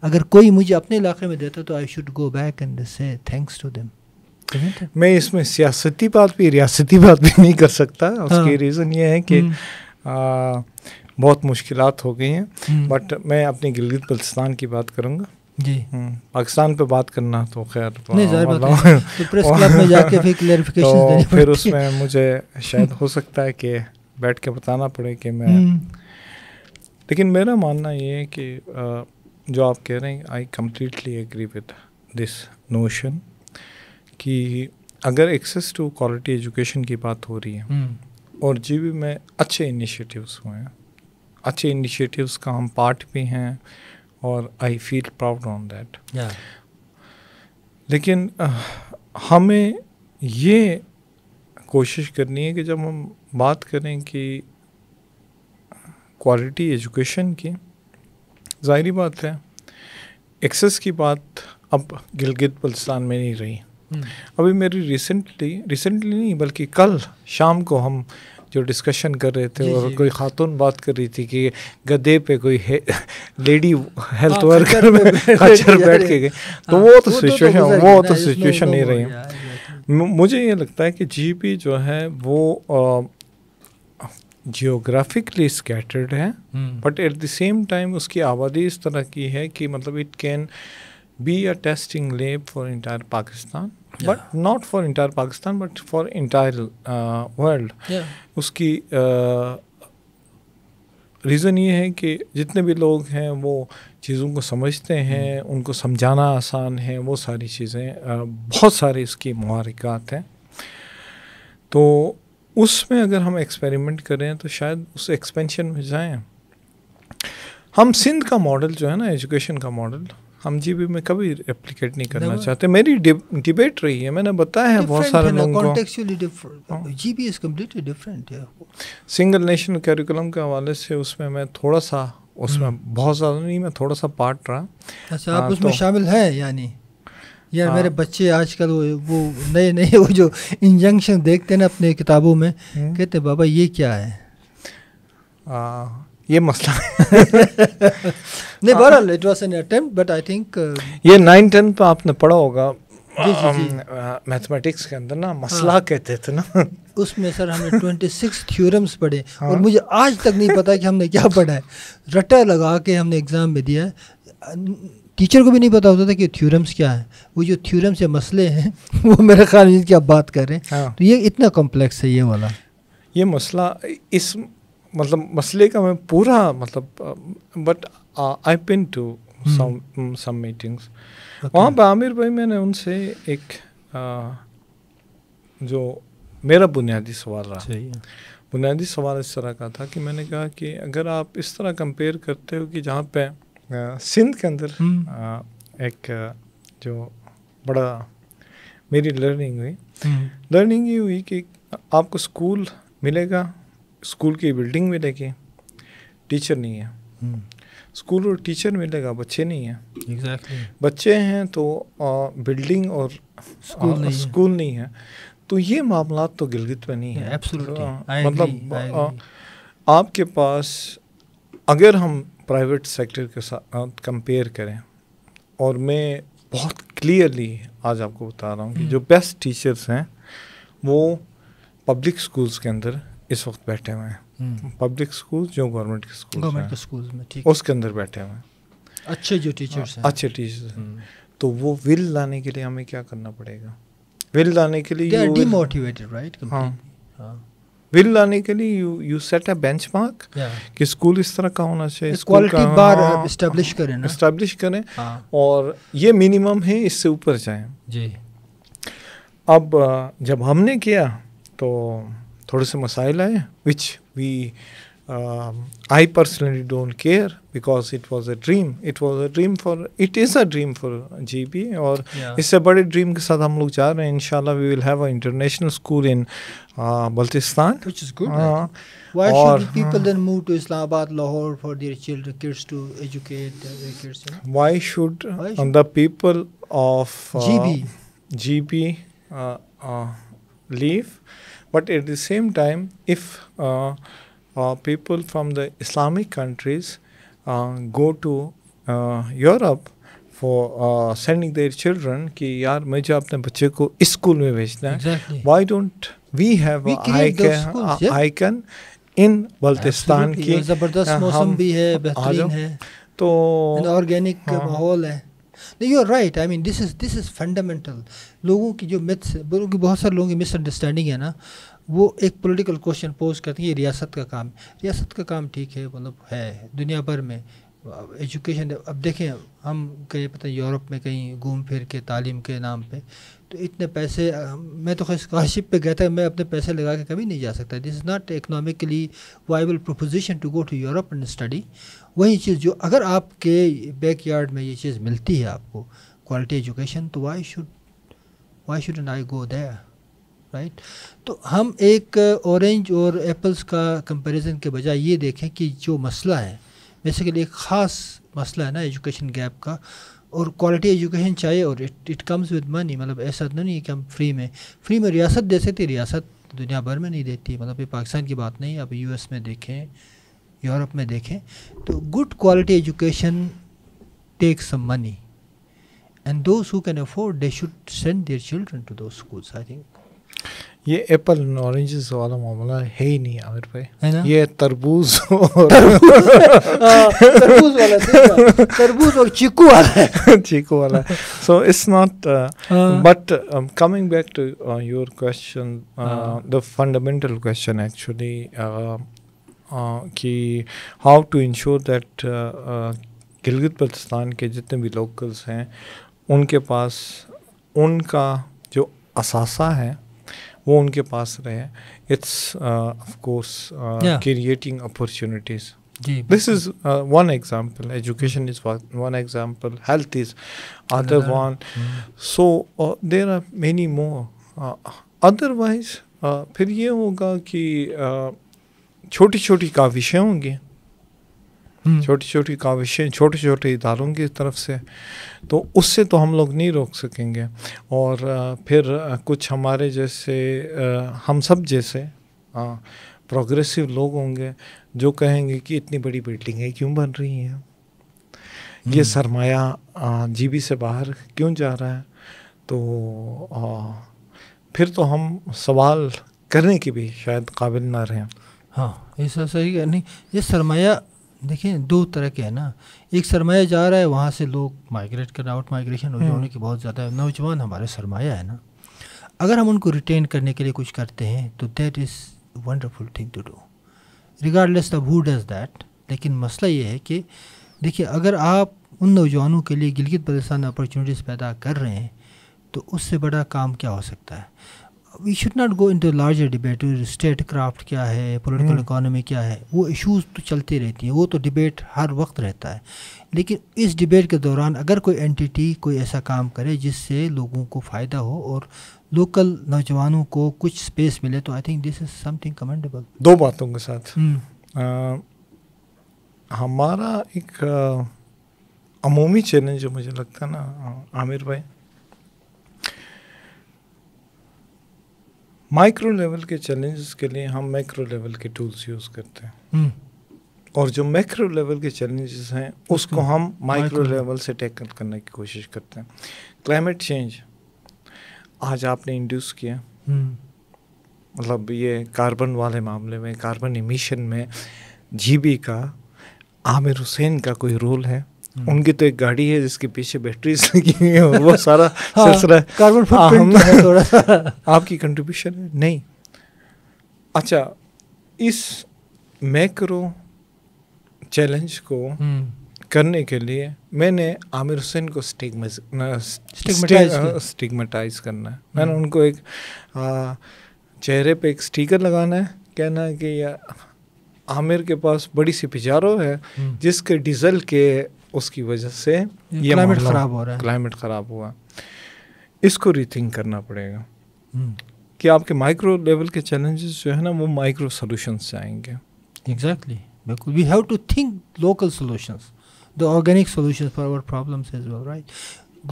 अगर कोई मुझे अपने इलाके में देता तो I should go back and say thanks to them मैं इसमें सियासती बात भी रियासती बात भी नहीं कर सकता उसकी रीज़न हाँ। ये है कि हम्म। बहुत मुश्किल हो गई हैं बट हम्म। मैं अपनी गिलगित बल्तिस्तान की बात करूँगा जी हम्म, पाकिस्तान पे बात करना तो खैर तो प्रेस क्लब तो में जाके फिर क्लेरिफिकेशन तो फिर उसमें मुझे शायद हो सकता है कि बैठ के बताना पड़े कि मैं हम्म। लेकिन मेरा मानना ये है कि जो आप कह रहे हैं I completely agree with this notion कि अगर एक्सेस टू क्वालिटी एजुकेशन की बात हो रही है और बी में अच्छे इनिशिएटिव्स हुए हैं अच्छे इनिशिएटिव्स का हम पार्ट भी हैं और I feel proud on that लेकिन हमें ये कोशिश करनी है कि जब हम बात करें कि क्वालिटी एजुकेशन की ज़ाहरी बात है एक्सेस की बात अब गिलगित बल्तिस्तान में नहीं रही हम्म। अभी मेरी रिसेंटली रिसेंटली नहीं बल्कि कल शाम को हम जो डिस्कशन कर रहे थे और कोई खातून बात कर रही थी कि गधे पे कोई लेडी हेल्थ वर्कर में खच्चर बैठ के गए हाँ, तो वो तो सिचुएशन वो तो सिचुएशन नहीं रही मुझे ये लगता है कि जीपी जो है वो जियोग्राफिकली स्कैटर्ड है but at the same time उसकी आबादी इस तरह की है कि मतलब it can be a testing lab for entire Pakistan. Yeah. But not for entire Pakistan, but for entire uh, world. Yeah. उसकी रीज़न uh, ये है कि जितने भी लोग हैं वो चीज़ों को समझते हैं hmm. उनको समझाना आसान है वो सारी चीज़ें uh, बहुत सारे इसकी महारिकात हैं तो उसमें अगर हम एक्सपेरिमेंट करें तो शायद उस एक्सपेंशन में जाएं हम सिंध का मॉडल जो है ना एजुकेशन का मॉडल हम जी भी में कभी एप्लीकेट नहीं करना चाहते मेरी डिबेट रही है मैंने बताया है बहुत सारे लोगों को is completely different single nation curriculum के हवाले से उसमें मैं थोड़ा सा उसमें hmm. बहुत ज़्यादा नहीं मैं थोड़ा सा पार्ट रहा अच्छा आप हाँ, उसमें तो- शामिल हैं यानी यार हाँ। मेरे बच्चे आजकल वो वो नए नए वो जो इंजंक्शन देखते हैं ना अपने किताबों में hmm. कहते बाबा ये क्या है हाँ। ये मसला नहीं हाँ। बहरहाल it was an attempt but I think ये नाइन टेन पर आपने पढ़ा होगा मैथमेटिक्स के अंदर ना मसला हाँ। कहते थे ना उसमें सर हमने ट्वेंटी सिक्स थ्योरम्स पढ़े हाँ। और मुझे आज तक नहीं पता कि हमने क्या पढ़ा है रटा लगा के हमने एग्ज़ाम में दिया है टीचर को भी नहीं पता होता था कि थ्योरम्स क्या है वो जो थ्योरम्स या मसले हैं वो मेरे ख्याल में आप बात कर रहे हैं हाँ। तो ये इतना कॉम्प्लेक्स है ये वाला ये मसला इस मतलब मसले का मैं पूरा मतलब but I pin to some meetings वहाँ पर आमिर भाई मैंने उनसे एक जो मेरा बुनियादी सवाल रहा बुनियादी सवाल इस तरह का था कि मैंने कहा कि अगर आप इस तरह कंपेयर करते हो कि जहाँ पे सिंध के अंदर hmm. एक जो बड़ा मेरी लर्निंग हुई लर्निंग hmm. ये हुई कि आपको स्कूल मिलेगा स्कूल की बिल्डिंग में टीचर नहीं है हम्म। स्कूल और टीचर मिलेगा बच्चे नहीं है exactly. बच्चे हैं तो आ, बिल्डिंग और स्कूल, नहीं, स्कूल है। नहीं है तो ये मामला तो गिलगित में नहीं है yeah, हाँ, मतलब आपके पास अगर हम प्राइवेट सेक्टर के साथ कंपेयर करें और मैं बहुत क्लियरली आज आपको बता रहा हूँ कि हम्म। जो बेस्ट टीचर्स हैं वो पब्लिक स्कूल्स के अंदर इस वक्त बैठे हुए हैं पब्लिक हम्म। स्कूल जो गवर्नमेंट के स्कूल गवर्नमेंट के स्कूल में ठीक उसके अंदर बैठे हुए हैं अच्छे जो टीचर्स हाँ, हैं अच्छे टीचर्स हैं हम्म। तो वो विल लाने के लिए हमें क्या करना पड़ेगा विल लाने के लिए डीमोटिवेटेड राइट हाँ विल हाँ। लाने के लिए you you set a benchmark कि स्कूल इस तरह का होना चाहिए क्वालिटी बार एस्टेब्लिश करें एस्टेब्लिश करें हाँ। और ये मिनिमम है इससे ऊपर जाएं जी अब जब हमने किया तो थोड़े से मसाइल आए which we I personally don't care because it was a dream it was a dream for it is a dream for G B और इससे बड़े ड्रीम के साथ हम लोग जा रहे हैं इन शाह we will have a international school in Baltistan why should the people of G B leave But at the same time, if uh, uh, people from the Islamic countries uh, go to uh, Europe for uh, sending their children ki यार मुझे अपने बच्चे को school में भेजना है exactly. why don't we have we a icon, schools, yeah? icon in Baltistan? Ki, zabardast Baltistan की ज़बरदस्त मौसम भी है बेहतरीन है तो ऑर्गेनिक माहौल है you are right. I mean, this is, this is fundamental. लोगों की जो मिथ्स की बहुत सारे लोगों की मिसअंडरस्टैंडिंग है ना वो एक पॉलिटिकल क्वेश्चन पोज करते हैं ये रियासत का काम रियासत का काम ठीक है मतलब है दुनिया भर में एजुकेशन अब देखें हम कहीं पता यूरोप में कहीं घूम फिर के तालीम के नाम पे तो इतने पैसे मैं तो खैर स्कॉलरशिप पे गया था मैं अपने पैसे लगा के कभी नहीं जा सकता this is not economically viable proposition to go to Europe and study वही चीज़ जो अगर आपके बैक यार्ड में ये चीज़ मिलती है आपको क्वालिटी एजुकेशन तो why should why should I go there right तो हम एक ऑरेंज और एप्पल्स का कंपैरिजन के बजाय ये देखें कि जो मसला है बेसिकली एक ख़ास मसला है ना एजुकेशन गैप का और क्वालिटी एजुकेशन चाहिए और it it comes with money मतलब ऐसा तो नहीं है कि हम फ्री में फ्री में रियासत दे सकती रियासत दुनिया भर में नहीं देती मतलब ये पाकिस्तान की बात नहीं आप एस में देखें यूरोप में देखें तो good quality education take some money and those who can afford they should send their children to those schools i think ये एप्पल ऑरेंजेस वाला मामला है ही नहीं आमिर भाई ये तरबूज और तरबूज वाला तरबूज और चीकू वाला है चीकू वाला so it's not but coming back to your question the fundamental question actually कि how to ensure that Gilgit Baltistan के जितने भी लोकल्स हैं उनके पास उनका जो असासा है वो उनके पास रहे it's of course creating opportunities this is one example education is one example health is other one so there are many more otherwise फिर ये होगा कि uh, छोटी छोटी काविशें होंगी हम्म। छोटी छोटी काविशें छोटे छोटे इदारों की तरफ से तो उससे तो हम लोग नहीं रोक सकेंगे और फिर कुछ हमारे जैसे हम सब जैसे प्रोग्रेसिव लोग होंगे जो कहेंगे कि इतनी बड़ी बिल्डिंगें क्यों बन रही हैं ये हम्म। सरमाया जीबी से बाहर क्यों जा रहा है तो आ, फिर तो हम सवाल करने की भी शायद काबिल ना रहें हाँ ऐसा सही है नहीं ये सरमाया देखिए दो तरह के है ना एक सरमाया जा रहा है वहाँ से लोग माइग्रेट कर आउट माइग्रेशन हो जाने की हम्म। बहुत ज़्यादा नौजवान हमारे सरमाया है ना अगर हम उनको रिटेन करने के लिए कुछ करते हैं तो that is wonderful thing to do regardless of who does that लेकिन मसला ये है कि देखिए अगर आप उन नौजवानों के लिए गिलगित बल्तिस्तान अपॉर्चुनिटीज़ पैदा कर रहे हैं तो उससे बड़ा काम क्या हो सकता है we should not go into larger debate statecraft क्या है पोलिटिकल इकानमी hmm. क्या है वो इशूज़ तो चलती रहती हैं वो तो डिबेट हर वक्त रहता है लेकिन इस डिबेट के दौरान अगर कोई एंटिटी कोई ऐसा काम करे जिससे लोगों को फ़ायदा हो और लोकल नौजवानों को कुछ स्पेस मिले तो I think this is something commendable दो बातों के साथ आ, hmm. हमारा एक अमूमी चैलेंज मुझे लगता है ना आमिर भाई माइक्रो लेवल के चैलेंजेस के लिए हम मैक्रो लेवल के टूल्स यूज़ करते हैं हम्म। और जो मैक्रो लेवल के चैलेंजेस हैं उसको हम्म। हम माइक्रो लेवल से टैकल करने की कोशिश करते हैं क्लाइमेट चेंज आज आपने इंड्यूस किया हम्म। मतलब ये कार्बन वाले मामले में कार्बन इमिशन में जीबी का आमिर हुसैन का कोई रोल है हम्म। उनकी तो एक गाड़ी है जिसके पीछे बैटरीज लगी हुई है वो हाँ, सारा हाँ, सिलसिला हाँ, कार्बन तो है थोड़ा सा आपकी कंट्रीब्यूशन है नहीं अच्छा इस मैक्रो चैलेंज को हम्म। करने के लिए मैंने आमिर हुसैन को स्टिगमेटाइज करना है हम्म। मैंने उनको एक आ, चेहरे पे एक स्टिकर लगाना है कहना है कि आमिर के पास बड़ी सी पिजारो है जिसके डीजल के उसकी वजह से ये क्लाइमेट ख़राब हो रहा है क्लाइमेट ख़राब हुआ इसको रीथिंक करना पड़ेगा हम्म। कि आपके माइक्रो लेवल के चैलेंजेस जो है ना वो माइक्रो सोल्यूशन से आएंगे एग्जैक्टली बिल्कुल we have to think local solution the organic solution for our problem right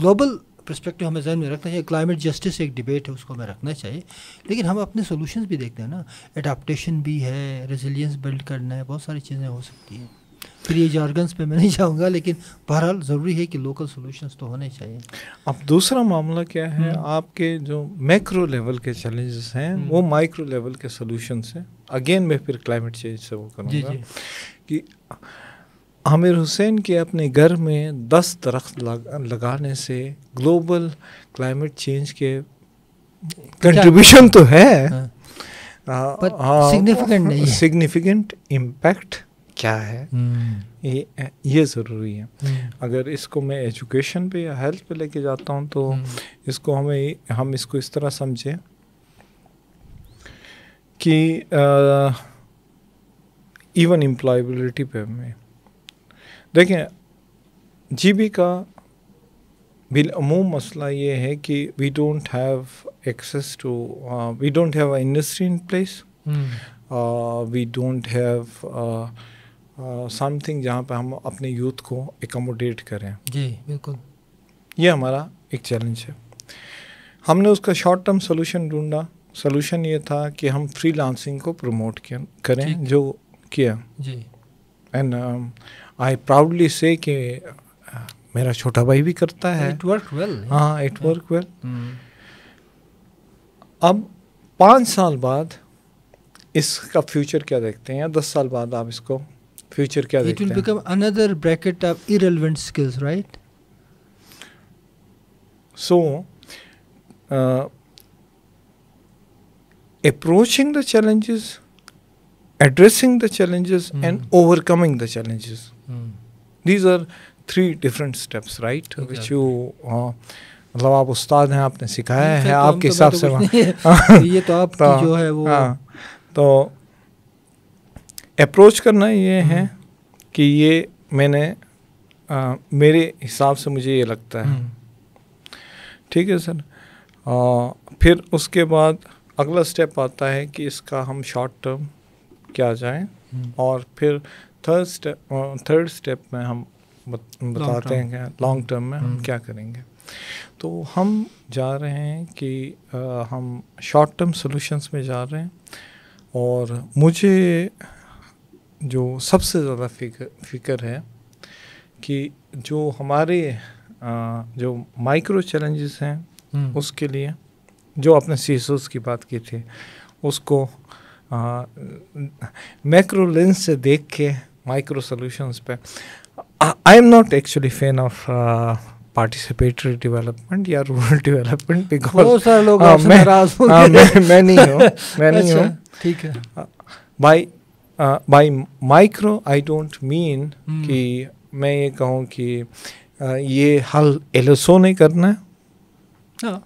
global perspective हमें जहन में रखना चाहिए क्लाइमेट जस्टिस एक डिबेट है उसको हमें रखना चाहिए लेकिन हम अपने सोल्यूशन भी देखते हैं ना एडाप्टेशन भी है रेजिलियंस बिल्ड करना है बहुत सारी चीज़ें हो सकती हैं प्रिय जार्गन्स पे मैं नहीं जाऊंगा लेकिन बहरहाल ज़रूरी है कि लोकल सॉल्यूशंस तो होने चाहिए अब दूसरा मामला क्या है हम्म। आपके जो मैक्रो लेवल के चैलेंजेस हैं हम्म। वो माइक्रो लेवल के सॉल्यूशंस हैं अगेन मैं फिर क्लाइमेट चेंज से वो करूँगा कि आमिर हुसैन के अपने घर में दस दरख्त लगाने से ग्लोबल क्लाइमेट चेंज के कंट्रीब्यूशन तो है सिग्निफिकेंट हाँ। हाँ, हाँ, नहीं सिग्निफिकेंट इम्पैक्ट क्या है हम्म। ये ये ज़रूरी है हम्म। अगर इसको मैं एजुकेशन पे या हेल्थ पे लेके जाता हूँ तो हम्म। इसको हमें हम इसको इस तरह समझें कि इवन एम्प्लॉयबिलिटी पे हमें देखें जी का बिलूम मसला ये है कि we don't have access to we don't have industry in place we don't have something जहाँ पर हम अपने यूथ को एकोमोडेट करें जी बिल्कुल ये हमारा एक चैलेंज है हमने उसका शॉर्ट टर्म सोल्यूशन ढूंढा सोल्यूशन ये था कि हम फ्री लांसिंग को प्रमोट करें जो किया जी एंड आई प्राउडली से कि मेरा छोटा भाई भी करता है इट वर्क वेल हाँ इट वर्क वेल अब पाँच साल बाद इसका फ्यूचर क्या देखते हैं या दस साल बाद आप इसको फ्यूचर क्या it will become another bracket of irrelevant skills right so approaching the challenges addressing the challenges and overcoming the challenges these are three different steps right which you मतलब आप उस्ताद हैं आपने सिखाया है तो आपके तो हिसाब से ये तो आप तो, जो है वो हाँ, तो अप्रोच करना ये है कि ये मैंने आ, मेरे हिसाब से मुझे ये लगता है हम्म। ठीक है सर आ, फिर उसके बाद अगला स्टेप आता है कि इसका हम शॉर्ट टर्म क्या जाए हम्म। और फिर थर्ड स्टेप थर्ड स्टेप में हम बत, बताते हैं लॉन्ग टर्म में हम हम्म। क्या करेंगे तो हम जा रहे हैं कि आ, हम शॉर्ट टर्म सॉल्यूशंस में जा रहे हैं और मुझे जो सबसे ज़्यादा फिक्र फिक्र है कि जो हमारे आ, जो माइक्रो चैलेंजेस हैं हम्म। उसके लिए जो आपने सीसोस की बात की थी उसको मैक्रो लेंस से देख के माइक्रो सॉल्यूशंस पे I am not actually fan of participatory development या रूरल डेवलपमेंट बिकॉज मैं, मैं, मैं नहीं हूँ मैं नहीं अच्छा, हूँ ठीक है भाई by micro I don't mean कि मैं ये कहूँ कि आ, uh, ये हल एल ने करना है हाँ.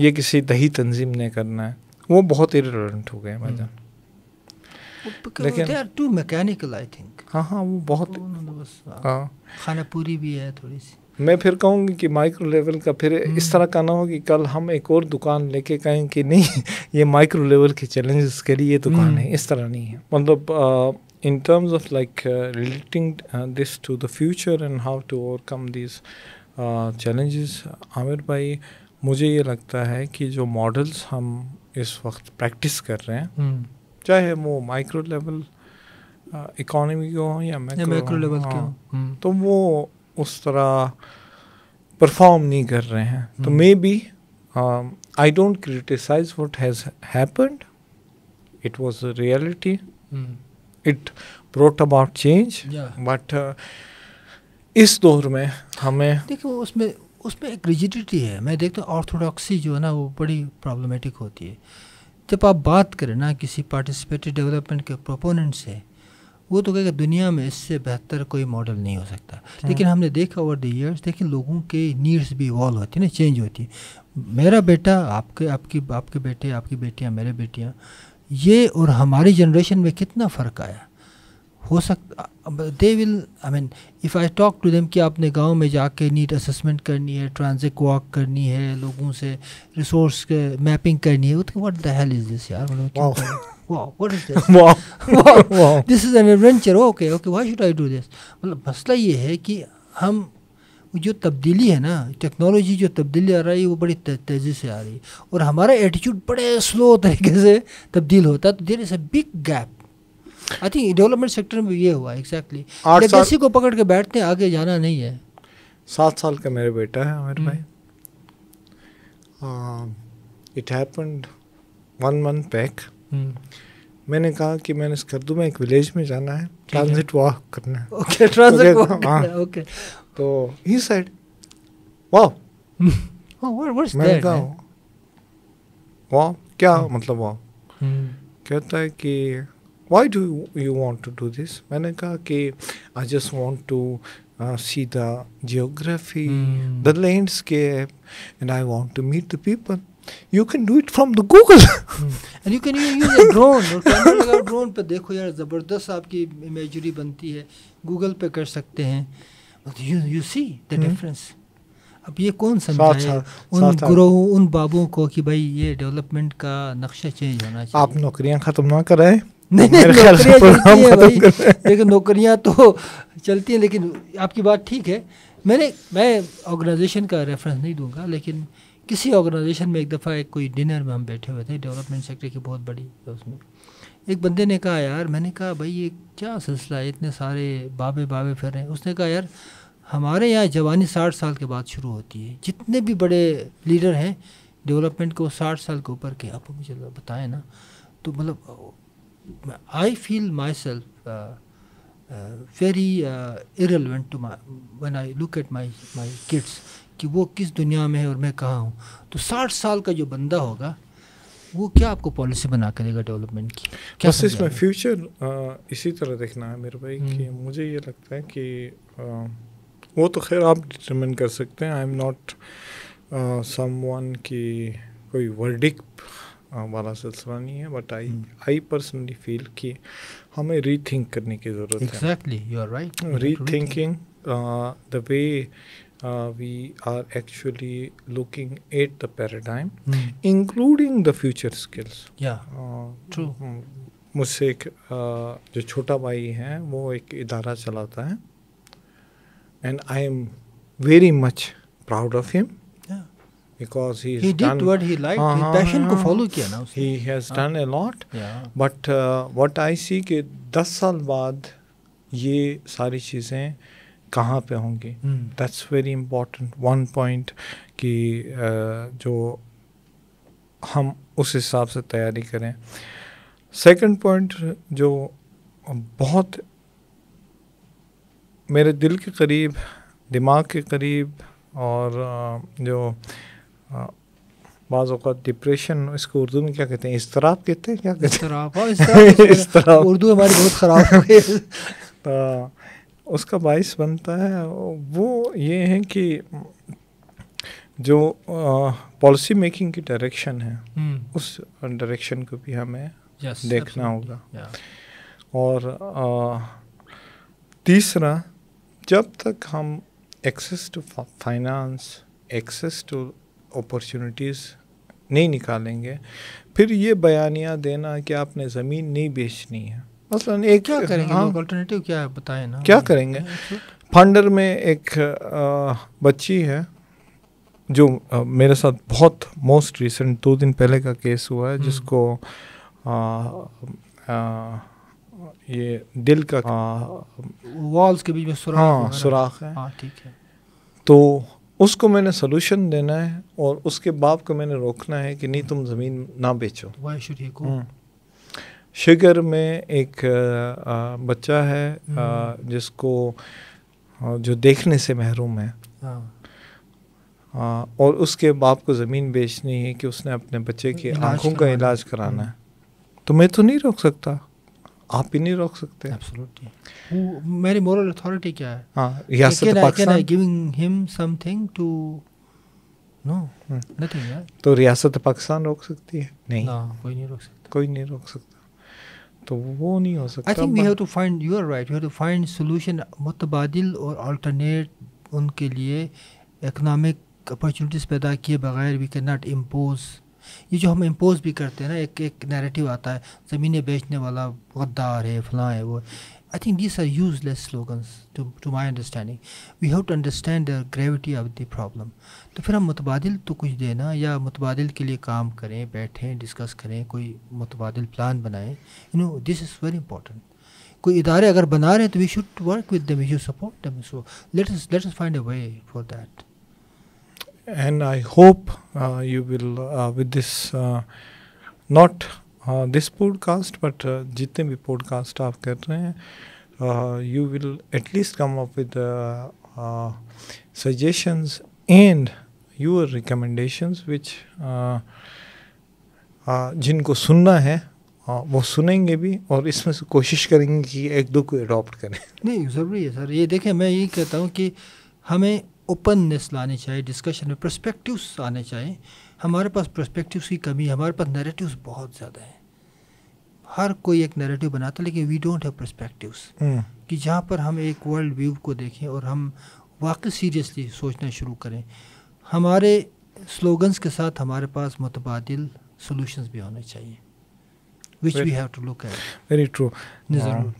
ये किसी दही तंजीम ने करना है वो बहुत इरेलेवेंट हो गए भाईजान hmm. लेकिन they are too mechanical I think हाँ हाँ वो बहुत हाँ।, हाँ खाना पूरी भी है थोड़ी सी मैं फिर कहूँगी कि माइक्रो लेवल का फिर इस हम्म। तरह का ना हो कि कल हम एक और दुकान लेके कहें कि नहीं ये माइक्रो लेवल के चैलेंजेस के लिए ये दुकान हम्म। है इस तरह नहीं है मतलब in terms of like relating this to the future and how to overcome this challenges Aamir भाई मुझे ये लगता है कि जो मॉडल्स हम इस वक्त प्रैक्टिस कर रहे हैं हम्म। चाहे वो माइक्रो लेवल इकोनॉमी के हों या माइक्रो लेवल हाँ, के हों तो वो उस तरह परफॉर्म नहीं कर रहे हैं तो maybe I don't criticise what has happened it was a reality it brought about change but इस दौर में हमें देखिए उसमें उसमें एक रिजिडिटी है मैं देखता हूँ ऑर्थोडॉक्सी जो है ना वो बड़ी प्रॉब्लमेटिक होती है जब आप बात करें ना किसी पार्टिसिपेटरी डेवलपमेंट के प्रोपोनेंट से वो तो कहेगा दुनिया में इससे बेहतर कोई मॉडल नहीं हो सकता लेकिन हमने देखा ओवर द ईयर्स देखिए लोगों के नीड्स भी इवॉल्व होती है ना चेंज होती है मेरा बेटा आपके आपकी आपके बेटे आपकी बेटियाँ मेरे बेटियाँ ये और हमारी जनरेशन में कितना फ़र्क आया हो सकता they will I mean if I talk to them कि आपने गांव में जाके नीट असेसमेंट करनी है ट्रांजिट वॉक करनी है लोगों से रिसोर्स मैपिंग करनी है what the hell is this यार मतलब wow what is this wow wow wow this is an adventure okay okay why should I do this मतलब मसला ये है कि हम जो तब्दीली है ना टेक्नोलॉजी जो तब्दीली आ रही है वो बड़ी ते, तेज़ी से आ रही है और हमारा एटीट्यूड बड़े स्लो तरीके से तब्दील होता है तो there is a big gap I think development sector में ये हुआ एग्जैक्टली किसी को पकड़ के बैठते हैं आगे जाना नहीं है सात साल का मेरा बेटा है आमिर हम्म। भाई it happened one month back हम्म। मैंने कहा कि मैंने स्कर्दू में एक विलेज में जाना है ट्रांजिट वॉक करना है ओके ट्रांजिट वॉक करना ओके तो ही सेड वाओ मैंने कहा वाओ क्या hmm. मतलब वाओ hmm. कहता है कि why do you want to do this मैंने कहा कि I just want to see the geography the landscape and I want to meet the people you can do it from the Google and you can use a drone और camera लगा drone पे देखो यार ज़बरदस्त आपकी imagery बनती है Google पे कर सकते हैं you you see the difference अब ये कौन समझाए उन ग्रोह उन बाबों को कि भाई ये डेवलपमेंट का नक्शा चेंज होना चाहिए आप नौकरियां ख़त्म ना कराएं नहीं नहीं लेकिन नौकरियां तो चलती हैं लेकिन आपकी बात ठीक है मैंने मैं ऑर्गेनाइजेशन का रेफरेंस नहीं दूंगा लेकिन किसी ऑर्गेनाइजेशन में एक दफ़ा एक कोई डिनर में हम बैठे हुए थे डेवलपमेंट सेक्टर की बहुत बड़ी उसमें एक बंदे ने कहा यार मैंने कहा भाई ये क्या सिलसिला है इतने सारे बाबे बाबे फिर रहे हैं उसने कहा यार हमारे यहाँ जवानी साठ साल के बाद शुरू होती है जितने भी बड़े लीडर हैं डेवलपमेंट को साठ साल के ऊपर के आप मुझे बताएं ना तो मतलब I feel myself very irrelevant to my one I look at my my kids कि वो किस दुनिया में है और मैं कहाँ हूँ तो साठ साल का जो बंदा होगा वो क्या आपको पॉलिसी बना कर देगा डेवलपमेंट की क्या बस इसमें फ्यूचर इसी तरह देखना है मेरे भाई कि हम्म। मुझे ये लगता है कि आ, वो तो खैर आप डिटरमिन कर सकते हैं I am not someone की कोई वर्डिक वाला सिलसिला नहीं है but I I personally feel कि हमें रीथिंक करने की ज़रूरत exactly, है exactly you are right rethinking the way uh, we are actually looking at the paradigm, mm. including the future skills. Yeah, uh, true. Hmm. मुझसे एक uh, जो छोटा भाई है वो एक इदारा चलाता है and I am very much proud of him because he he done what like passion को फॉलो किया ना he has done a lot but what I see के दस साल बाद ये सारी चीज़ें कहाँ पे होंगे that's very important one point कि जो हम उस हिसाब से तैयारी करें सेकंड पॉइंट जो बहुत मेरे दिल के करीब दिमाग के करीब और जो बाज़ अवत डिप्रेशन इसको उर्दू में क्या कहते हैं इसतराब कहते हैं क्या कहते हैं हाँ, तो उर्दू हमारी बहुत ख़राब है तो उसका बाइस बनता है वो ये है कि जो पॉलिसी मेकिंग की डायरेक्शन है hmm. उस डायरेक्शन को भी हमें yes, देखना होगा yeah. और आ, तीसरा जब तक हम access to finance access to opportunities नहीं निकालेंगे फिर ये बयानियाँ देना कि आपने ज़मीन नहीं बेचनी है मसलन एक क्या करेंगे हाँ, अल्टरनेटिव क्या है बताएं ना क्या करेंगे हाँ, फंडर में एक आ, बच्ची है जो आ, मेरे साथ बहुत मोस्ट रिसेंट दो दिन पहले का केस हुआ है हम्म। जिसको आ, आ, ये दिल का वॉल्स के बीच में सुराख हाँ सुराख है हाँ, ठीक है तो उसको मैंने सोल्यूशन देना है और उसके बाप को मैंने रोकना है कि नहीं तुम ज़मीन ना बेचो वाई शुड ही शिगर में एक बच्चा है हम्म। जिसको जो देखने से महरूम है हाँ। और उसके बाप को ज़मीन बेचनी है कि उसने अपने बच्चे की आंखों का इलाज कराना हम्म। है तो मैं तो नहीं रोक सकता आप ही नहीं रोक सकते मेरी मॉरल अथॉरिटी क्या है हाँ, Pakistan giving him something to no nothing तो रियासत पाकिस्तान रोक सकती है नहीं हाँ, कोई नहीं रोक सकता कोई नहीं रोक सकता तो वो नहीं हो सकता I think we have to find you are right you have to find solution मुतबादिल और अल्टरनेट उनके लिए इकनॉमिक अपॉर्चुनिटीज़ पैदा किए बगैर वी कैन नाट इम्पोज ये जो हम इम्पोज भी करते हैं ना एक एक नैरेटिव आता है ज़मीनें बेचने वाला गद्दार है फलां है वो I think this are useless slogans to my understanding we have to understand the gravity of the problem तो फिर हम मुतबादल तो कुछ देना या मुतबादल के लिए काम करें बैठें डिस्कस करें कोई मुतबादल प्लान बनाएं you know this is very important कोई इदारे अगर बना रहे हैं तो we should work with them support them so let's let's find a way for that and I hope uh, you will, uh, with this, uh, not podcast aap but जितने भी you आप कर रहे हैं you will at least come suggestions and your recommendations which recommendations uh, जिनको सुनना है आ, वो सुनेंगे भी और इसमें से कोशिश करेंगे कि एक दो को अडॉप्ट करें नहीं ज़रूरी है सर ये देखें मैं यही कहता हूँ कि हमें ओपननेस लानी चाहिए डिस्कशन में प्रस्पेक्टिवस आने चाहिए हमारे पास प्रस्पेक्टिवस की कमी है हमारे पास नैरेटिव्स बहुत ज़्यादा हैं हर कोई एक नैरेटिव बनाता है लेकिन वी डोंट हैव प्रस्पेक्टिवस कि जहाँ पर हम एक वर्ल्ड व्यू को देखें और हम वाकई सीरियसली सोचना शुरू करें हमारे स्लोगन्स के साथ हमारे पास मुतबाद सोलूशन भी होने चाहिए which very, we have to look at. Very true. Wow.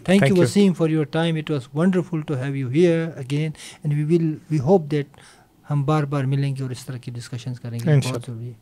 Thank, Thank, you, Wasim, you. for your time. It was wonderful to have you here again, and we will we hope that हम बार बार मिलेंगे और इस तरह की discussions करेंगे